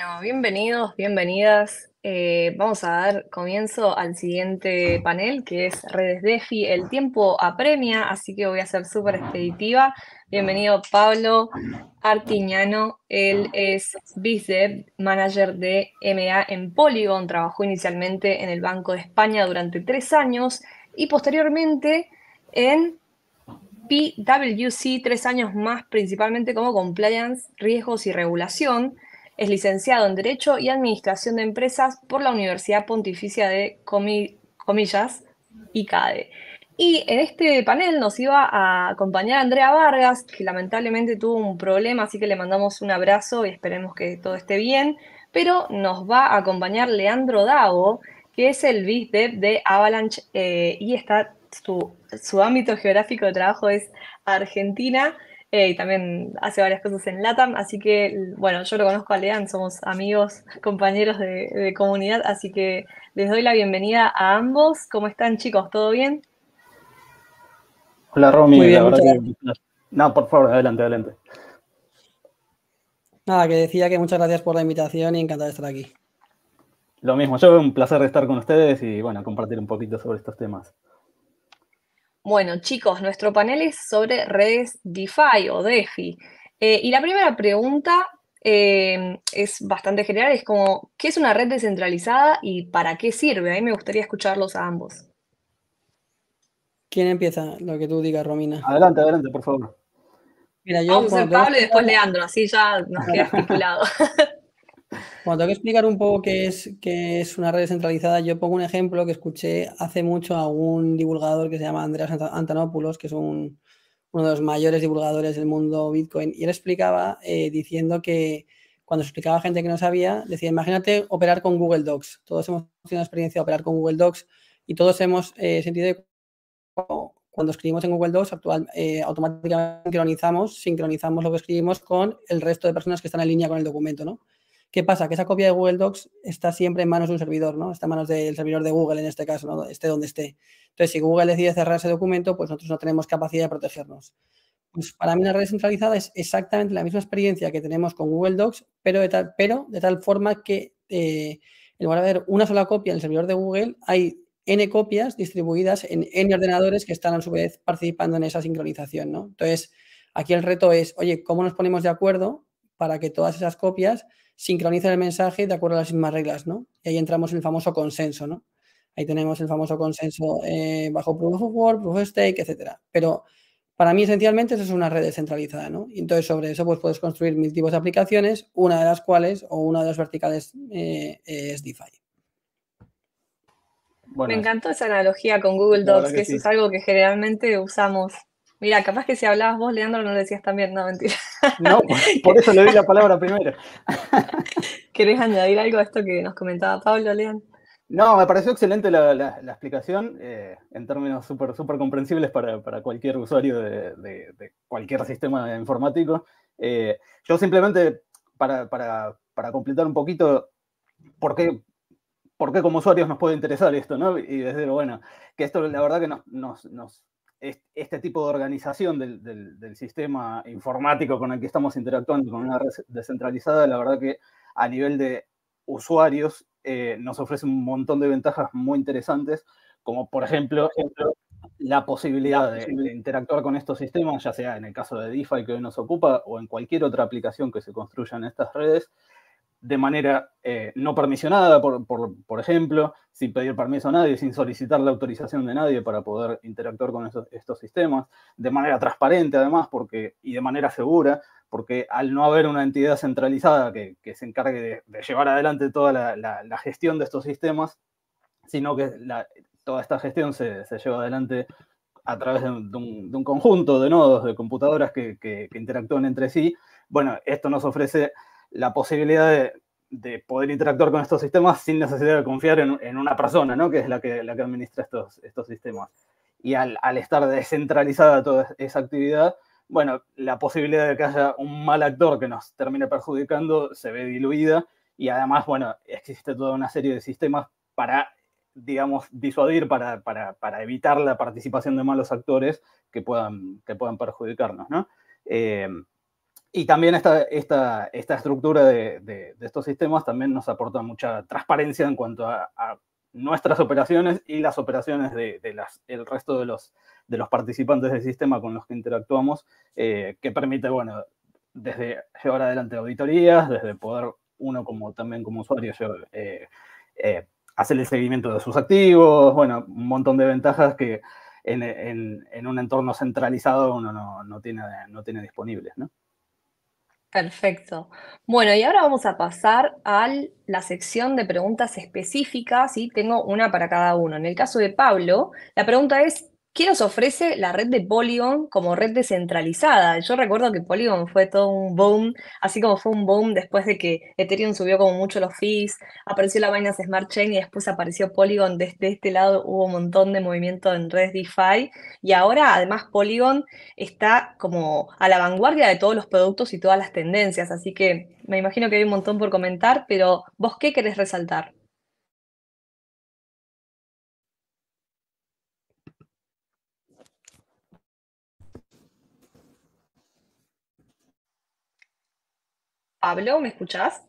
Bueno, bienvenidos, bienvenidas. Eh, vamos a dar comienzo al siguiente panel, que es Redes DeFi. El tiempo apremia, así que voy a ser súper expeditiva. Bienvenido Pablo Artiñano, él es Vice manager de MA en Polygon. Trabajó inicialmente en el Banco de España durante tres años y posteriormente en PwC, tres años más, principalmente como compliance, riesgos y regulación. Es licenciado en Derecho y Administración de Empresas por la Universidad Pontificia de Comillas, ICADE. Y en este panel nos iba a acompañar Andrea Vargas, que lamentablemente tuvo un problema, así que le mandamos un abrazo y esperemos que todo esté bien. Pero nos va a acompañar Leandro Dago, que es el vice de Avalanche eh, y está su, su, ámbito geográfico de trabajo es Argentina. Eh, y también hace varias cosas en LATAM, así que bueno, yo lo conozco a Lean, somos amigos, compañeros de, comunidad, así que les doy la bienvenida a ambos. ¿Cómo están chicos? ¿Todo bien? Hola Romy, No, por favor, adelante, adelante. Nada, que decía que muchas gracias por la invitación y encantado de estar aquí. Lo mismo, yo un placer estar con ustedes y bueno, compartir un poquito sobre estos temas. Bueno, chicos, nuestro panel es sobre redes DeFi o DeFi. Eh, y la primera pregunta eh, es bastante general, es como, ¿qué es una red descentralizada y para qué sirve? A mí me gustaría escucharlos a ambos. ¿Quién empieza? Lo que tú digas, Romina. Adelante, adelante, por favor. Mira, yo Vamos Pablo y después Leandro, así ya nos queda estipulado. Bueno, tengo que explicar un poco qué es, qué es una red descentralizada, yo pongo un ejemplo que escuché hace mucho a un divulgador que se llama Andreas Antanopoulos, que es un, uno de los mayores divulgadores del mundo Bitcoin, y él explicaba eh, diciendo que cuando se explicaba a gente que no sabía, decía, imagínate operar con Google Docs. Todos hemos tenido experiencia de operar con Google Docs y todos hemos eh, sentido que cuando escribimos en Google Docs, actual, eh, automáticamente sincronizamos, sincronizamos lo que escribimos con el resto de personas que están en línea con el documento, ¿no? ¿Qué pasa? Que esa copia de Google Docs está siempre en manos de un servidor, ¿no? Está en manos del servidor de Google en este caso, ¿no? Esté donde esté. Entonces, si Google decide cerrar ese documento, pues nosotros no tenemos capacidad de protegernos. Pues para mí una red centralizada es exactamente la misma experiencia que tenemos con Google Docs, pero de tal, pero de tal forma que eh, en lugar de haber una sola copia en el servidor de Google, hay n copias distribuidas en n ordenadores que están a su vez participando en esa sincronización, ¿no? Entonces, aquí el reto es, oye, ¿cómo nos ponemos de acuerdo para que todas esas copias sincroniza el mensaje de acuerdo a las mismas reglas, ¿no? Y ahí entramos en el famoso consenso, ¿no? Ahí tenemos el famoso consenso eh, bajo proof of work, proof of stake, etcétera. Pero para mí, esencialmente, eso es una red descentralizada, ¿no? Y entonces, sobre eso, pues puedes construir mil tipos de aplicaciones, una de las cuales o una de las verticales eh, es DeFi. Me encantó esa analogía con Google Docs, que, es algo que generalmente usamos Mira, capaz que si hablabas vos, Leandro, no lo decías también, no, mentira. No, por eso le di la palabra primero. ¿Querés añadir algo a esto que nos comentaba Pablo, Leandro? No, me pareció excelente la, explicación, eh, en términos súper comprensibles para, cualquier usuario de, cualquier sistema informático. Eh, yo simplemente, para, completar un poquito, ¿por qué, ¿por como usuarios nos puede interesar esto? ¿no? Y desde, bueno, que esto la verdad que nos, nos este tipo de organización del, sistema informático con el que estamos interactuando, con una red descentralizada, la verdad que a nivel de usuarios eh, nos ofrece un montón de ventajas muy interesantes, como por ejemplo la posibilidad de, interactuar con estos sistemas, ya sea en el caso de DeFi que hoy nos ocupa o en cualquier otra aplicación que se construya en estas redes, de manera eh, no permisionada, por, por, ejemplo, sin pedir permiso a nadie, sin solicitar la autorización de nadie para poder interactuar con estos sistemas, de manera transparente además porque, y de manera segura, porque al no haber una entidad centralizada que, se encargue de, llevar adelante toda la, gestión de estos sistemas, sino que toda esta gestión se, lleva adelante a través de un, conjunto de nodos, de computadoras que, que interactúan entre sí, bueno, esto nos ofrece la posibilidad de, poder interactuar con estos sistemas sin necesidad de confiar en, una persona, ¿no? que es la que, la que administra estos, estos sistemas. Y al, estar descentralizada toda esa actividad, bueno, la posibilidad de que haya un mal actor que nos termine perjudicando se ve diluida y además, bueno, existe toda una serie de sistemas para, digamos, disuadir, para, evitar la participación de malos actores que puedan, que puedan perjudicarnos, ¿no? Eh, y también esta, esta, estructura de, estos sistemas también nos aporta mucha transparencia en cuanto a, nuestras operaciones y las operaciones del el resto de los, participantes del sistema con los que interactuamos, eh, que permite, bueno, desde llevar adelante auditorías, desde poder uno como también como usuario eh, eh, hacer el seguimiento de sus activos, bueno, un montón de ventajas que en, un entorno centralizado uno no, no tiene, no tiene disponibles, ¿no? Perfecto. Bueno, y ahora vamos a pasar a la sección de preguntas específicas y tengo una para cada uno. En el caso de Pablo, la pregunta es, ¿Qué nos ofrece la red de Polygon como red descentralizada? Yo recuerdo que Polygon fue todo un boom, así como fue un boom después de que Ethereum subió como mucho los fees, apareció la Binance Smart Chain y después apareció Polygon. Desde este lado hubo un montón de movimiento en redes DeFi y ahora además Polygon está como a la vanguardia de todos los productos y todas las tendencias, así que me imagino que hay un montón por comentar, pero vos qué querés resaltar? Pablo, ¿me escuchás?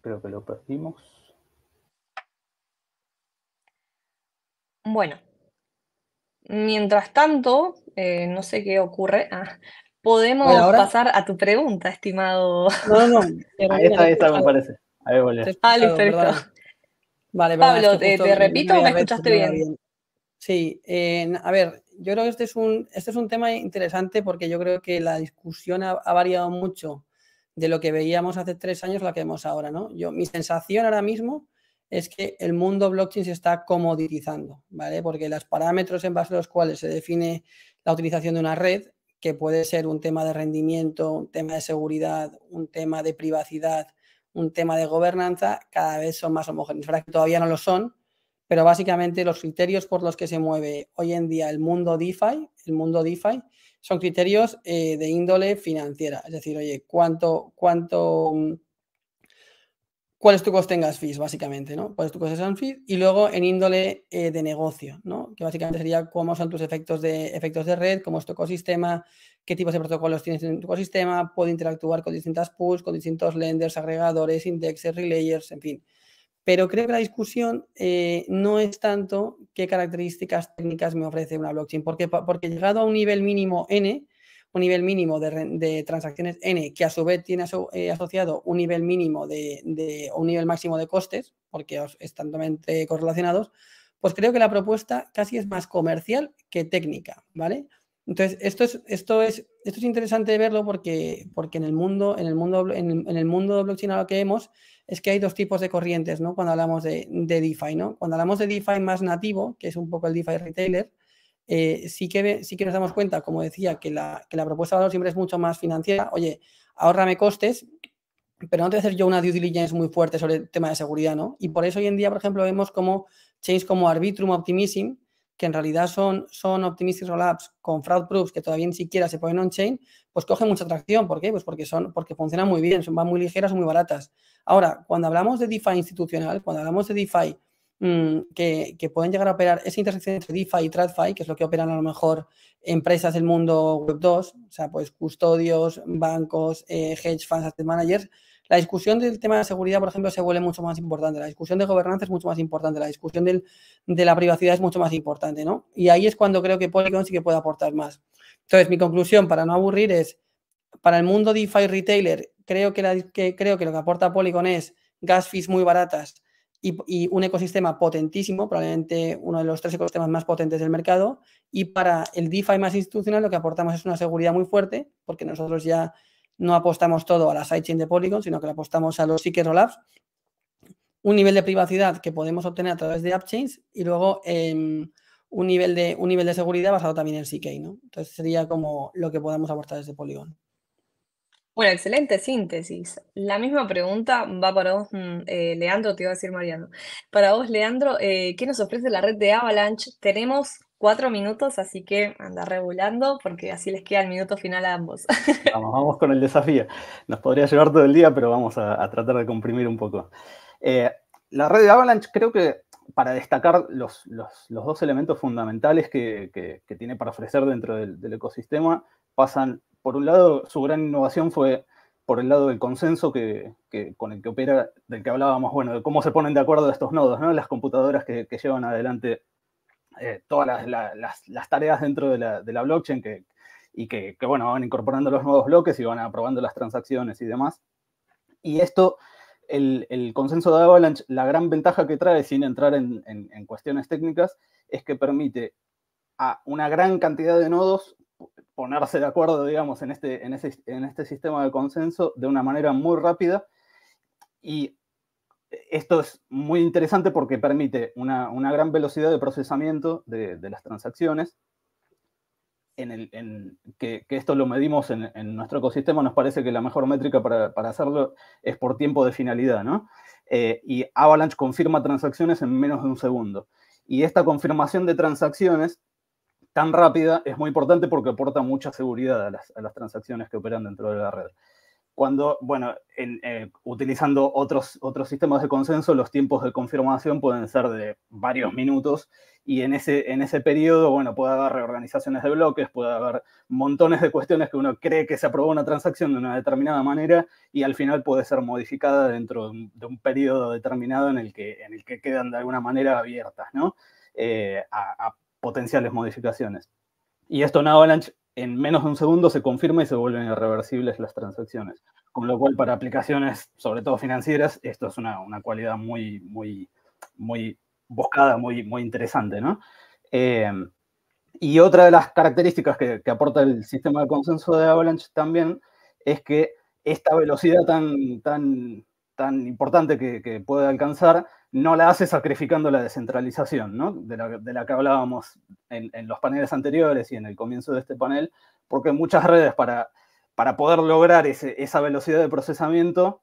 Creo que lo perdimos. Bueno, mientras tanto, eh, no sé qué ocurre. Ah, podemos pasar a tu pregunta, estimado. No, no, ahí está, ahí está, me parece. Eh, a ver, Vale, Ah, listo, Vale, Pablo, te, repito o me escuchaste bien? Sí, a ver, yo creo que este es, un, este es un tema interesante porque yo creo que la discusión ha, variado mucho de lo que veíamos hace tres años a lo que vemos ahora, ¿no? Yo, mi sensación ahora mismo es que el mundo blockchain se está comoditizando, ¿vale? Porque los parámetros en base a los cuales se define la utilización de una red, que puede ser un tema de rendimiento, un tema de seguridad, un tema de privacidad, un tema de gobernanza, cada vez son más homogéneos. que todavía no lo son, pero básicamente los criterios por los que se mueve hoy en día el mundo DeFi, el mundo DeFi, son criterios eh, de índole financiera. Es decir, oye, cuánto, cuánto, mm, cuál es tu coste en fees, básicamente, ¿no? Cuáles tu coste fees? Y luego en índole eh, de negocio, ¿no? Que básicamente sería cómo son tus efectos de, efectos de red, cómo es tu ecosistema, qué tipos de protocolos tienes en tu ecosistema, puede interactuar con distintas pools, con distintos lenders, agregadores, indexes, relayers, en fin pero creo que la discusión eh, no es tanto qué características técnicas me ofrece una blockchain, porque, porque llegado a un nivel mínimo n, un nivel mínimo de, transacciones n, que a su vez tiene eh, asociado un nivel mínimo de, o un nivel máximo de costes, porque están totalmente correlacionados, pues creo que la propuesta casi es más comercial que técnica, ¿vale? Entonces, esto es, esto es, esto es interesante verlo porque, porque en el mundo, en el mundo, en el, en el mundo de blockchain a lo que vemos, es que hay dos tipos de corrientes, ¿no? Cuando hablamos de, de DeFi, ¿no? Cuando hablamos de DeFi más nativo, que es un poco el DeFi retailer, eh, sí, que, sí que nos damos cuenta, como decía, que la, que la propuesta de valor siempre es mucho más financiera. Oye, ahorrame costes, pero no te voy hacer yo una due diligence muy fuerte sobre el tema de seguridad, ¿no? Y por eso hoy en día, por ejemplo, vemos como chains como Arbitrum, Optimism, que en realidad son, son optimistic rollups con fraud proofs que todavía ni siquiera se ponen on-chain, pues cogen mucha atracción. ¿Por qué? Pues porque, son, porque funcionan muy bien, son, van muy ligeras, son muy baratas. Ahora, cuando hablamos de DeFi institucional, cuando hablamos de DeFi mm, que, pueden llegar a operar esa intersección entre DeFi y TradFi, que es lo que operan a lo mejor empresas del mundo Web2, o sea, pues custodios, bancos, eh, hedge funds, asset managers, la discusión del tema de seguridad, por ejemplo, se vuelve mucho más importante. La discusión de gobernanza es mucho más importante. La discusión de la privacidad es mucho más importante, ¿no? Y ahí es cuando creo que Polygon sí que puede aportar más. Entonces, mi conclusión, para no aburrir, es para el mundo DeFi retailer, creo que, creo que lo que aporta Polygon es gas fees muy baratas y, un ecosistema potentísimo, probablemente uno de los tres ecosistemas más potentes del mercado. Y para el DeFi más institucional, lo que aportamos es una seguridad muy fuerte, porque nosotros ya no apostamos todo a la sidechain de Polygon, sino que la apostamos a los Seeker Rollups, un nivel de privacidad que podemos obtener a través de AppChains y luego em, un, nivel de, un nivel de seguridad basado también en CK, ¿no? Entonces sería como lo que podemos aportar desde Polygon. Bueno, excelente síntesis. La misma pregunta va para vos, mm, eh, Leandro, te iba a decir Mariano. Para vos, Leandro, eh, ¿qué nos ofrece la red de Avalanche? Tenemos cuatro minutos, así que anda regulando porque así les queda el minuto final a ambos. Vamos, vamos con el desafío. Nos podría llevar todo el día, pero vamos a, tratar de comprimir un poco. Eh, la red de Avalanche creo que para destacar los, dos elementos fundamentales que, tiene para ofrecer dentro del, ecosistema, pasan, por un lado, su gran innovación fue por el lado del consenso que, con el que opera, del que hablábamos, bueno, de cómo se ponen de acuerdo estos nodos, ¿no? Las computadoras que llevan adelante eh, todas las, tareas dentro de la, blockchain que, y que, bueno, van incorporando los nuevos bloques y van aprobando las transacciones y demás. Y esto, el, consenso de Avalanche, la gran ventaja que trae, sin entrar en, en, cuestiones técnicas, es que permite a una gran cantidad de nodos ponerse de acuerdo, digamos, en este, en, en este sistema de consenso de una manera muy rápida y esto es muy interesante porque permite una, gran velocidad de procesamiento de, las transacciones. En que, esto lo medimos en, nuestro ecosistema, nos parece que la mejor métrica para, hacerlo es por tiempo de finalidad, ¿no? Eh, y Avalanche confirma transacciones en menos de un segundo. Y esta confirmación de transacciones tan rápida es muy importante porque aporta mucha seguridad a las transacciones que operan dentro de la red cuando, bueno, en, eh, utilizando otros, otros sistemas de consenso, los tiempos de confirmación pueden ser de varios minutos y en ese, en ese periodo, bueno, puede haber reorganizaciones de bloques, puede haber montones de cuestiones que uno cree que se aprobó una transacción de una determinada manera y al final puede ser modificada dentro de un, periodo determinado en el, que, en el que quedan de alguna manera abiertas, ¿no? Eh, a, a potenciales modificaciones. Y esto en Avalanche en menos de un segundo se confirma y se vuelven irreversibles las transacciones. Con lo cual, para aplicaciones, sobre todo financieras, esto es una, cualidad muy, muy, muy buscada, muy, muy interesante, em, y otra de las características que, que, aporta el sistema de consenso de Avalanche también es que esta velocidad tan, tan tan importante que, puede alcanzar, no la hace sacrificando la descentralización, ¿no? de, la, que hablábamos en, los paneles anteriores y en el comienzo de este panel, porque muchas redes para, para poder lograr esa velocidad de procesamiento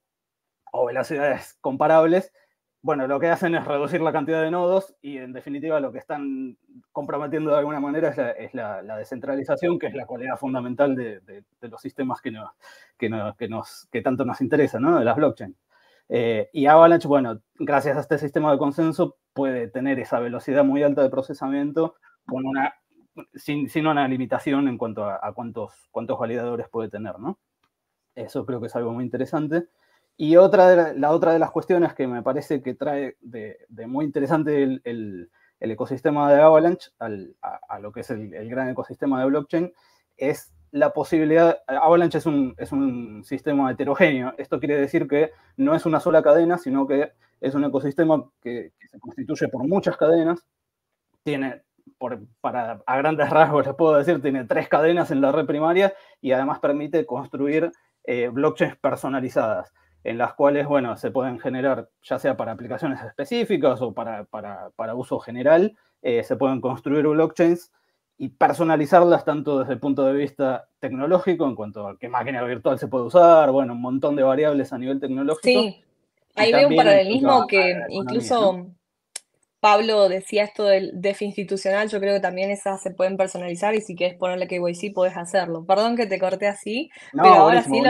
o velocidades comparables, bueno, lo que hacen es reducir la cantidad de nodos y en definitiva lo que están comprometiendo de alguna manera es la, descentralización, que es la cualidad fundamental de, los sistemas que, nos, que, que tanto nos interesa, ¿no? de las blockchain. Eh, y Avalanche, bueno, gracias a este sistema de consenso puede tener esa velocidad muy alta de procesamiento con una, sin, una limitación en cuanto a, cuántos, validadores puede tener, ¿no? Eso creo que es algo muy interesante. Y otra la, otra de las cuestiones que me parece que trae de, muy interesante el, ecosistema de Avalanche a, lo que es el gran ecosistema de blockchain es la posibilidad, Avalanche es un, es un sistema heterogéneo, esto quiere decir que no es una sola cadena, sino que es un ecosistema que, se constituye por muchas cadenas, tiene, para, a grandes rasgos les puedo decir, tiene tres cadenas en la red primaria y además permite construir eh, blockchains personalizadas en las cuales, bueno, se pueden generar, ya sea para aplicaciones específicas o para, para, uso general, eh, se pueden construir blockchains y personalizarlas tanto desde el punto de vista tecnológico, en cuanto a qué máquina virtual se puede usar, bueno, un montón de variables a nivel tecnológico. Sí, ahí veo un paralelismo que incluso Pablo decía esto del DEF institucional, yo creo que también esas se pueden personalizar y si quieres ponerle KYC puedes hacerlo. Perdón que te corté así, pero ahora sí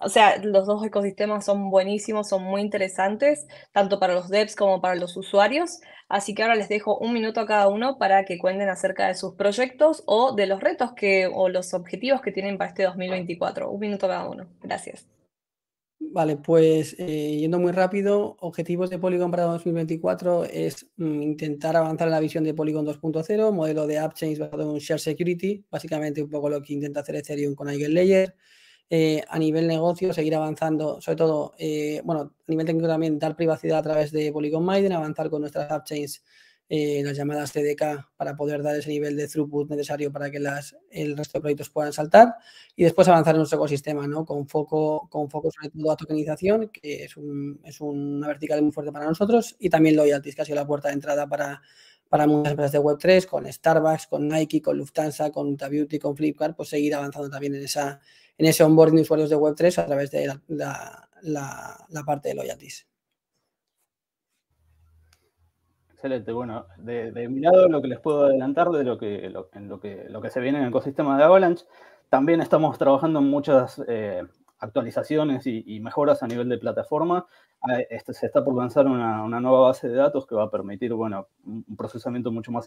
o sea, los dos ecosistemas son buenísimos, son muy interesantes, tanto para los devs como para los usuarios. Así que ahora les dejo un minuto a cada uno para que cuenten acerca de sus proyectos o de los retos que, o los objetivos que tienen para este 2024. Un minuto a cada uno. Gracias. Vale, pues eh, yendo muy rápido, objetivos de Polygon para 2024 es mm, intentar avanzar en la visión de Polygon 2.0, modelo de AppChain basado en Share Security, básicamente un poco lo que intenta hacer Ethereum con EigenLayer. Layer. Eh, a nivel negocio, seguir avanzando, sobre todo, eh, bueno, a nivel técnico también, dar privacidad a través de Polygon Maiden, avanzar con nuestras app chains, eh, las llamadas CDK, para poder dar ese nivel de throughput necesario para que las, el resto de proyectos puedan saltar y después avanzar en nuestro ecosistema, ¿no? Con foco, con foco sobre todo a tokenización, que es, una vertical muy fuerte para nosotros, y también Loyalty, que ha sido la puerta de entrada para para muchas empresas de Web3, con Starbucks, con Nike, con Lufthansa, con Beauty, con Flipkart, pues seguir avanzando también en esa, en ese onboarding de usuarios de Web3 a través de la, parte de loyalties. Excelente. Bueno, de, mi lado lo que les puedo adelantar de lo que, que, lo que se viene en el ecosistema de Avalanche, también estamos trabajando en muchas eh, actualizaciones y, mejoras a nivel de plataforma. Ah, este, se está por lanzar una, nueva base de datos que va a permitir bueno, un procesamiento mucho más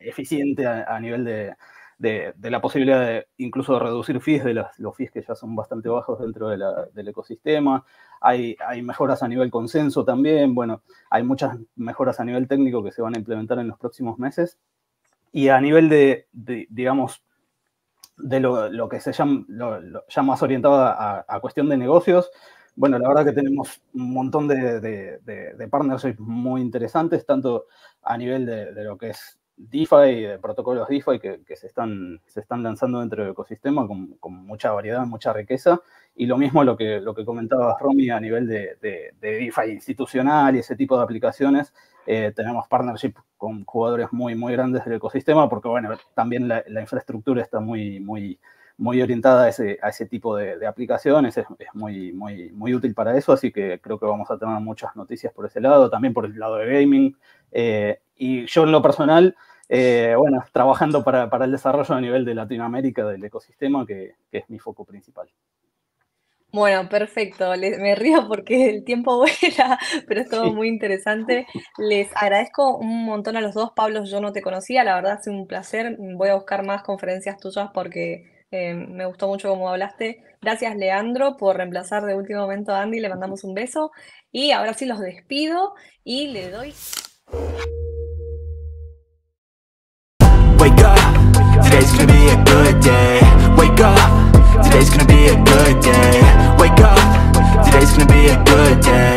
eficiente a nivel de, de, la posibilidad de incluso de reducir fees, de los fees que ya son bastante bajos dentro del ecosistema. Hay, hay mejoras a nivel consenso también. Bueno, hay muchas mejoras a nivel técnico que se van a implementar en los próximos meses. Y a nivel de, digamos, de lo, que se llama, ya más orientado a, cuestión de negocios, bueno, la verdad que tenemos un montón de, partners muy interesantes, tanto a nivel de, lo que es DeFi, protocolos DeFi que, se, están, se están lanzando dentro del ecosistema con, mucha variedad, mucha riqueza. Y lo mismo lo que, lo que comentabas, Romy, a nivel de, DeFi institucional y ese tipo de aplicaciones, eh, tenemos partnership con jugadores muy, muy grandes del ecosistema, porque, bueno, también la, infraestructura está muy, muy, muy orientada a ese, tipo de, aplicaciones, es, muy, muy, muy útil para eso, así que creo que vamos a tener muchas noticias por ese lado, también por el lado de gaming. Eh, y yo en lo personal, eh, bueno, trabajando para, el desarrollo a nivel de Latinoamérica del ecosistema, que, es mi foco principal. Bueno, perfecto. me río porque el tiempo vuela, pero es todo muy interesante. Les agradezco un montón a los dos. Pablo, yo no te conocía, la verdad es un placer. Voy a buscar más conferencias tuyas porque eh, me gustó mucho cómo hablaste. Gracias, Leandro, por reemplazar de último momento a Andy. Le mandamos un beso. Y ahora sí los despido y le doy... Today's gonna be a good day Wake up Today's gonna be a good day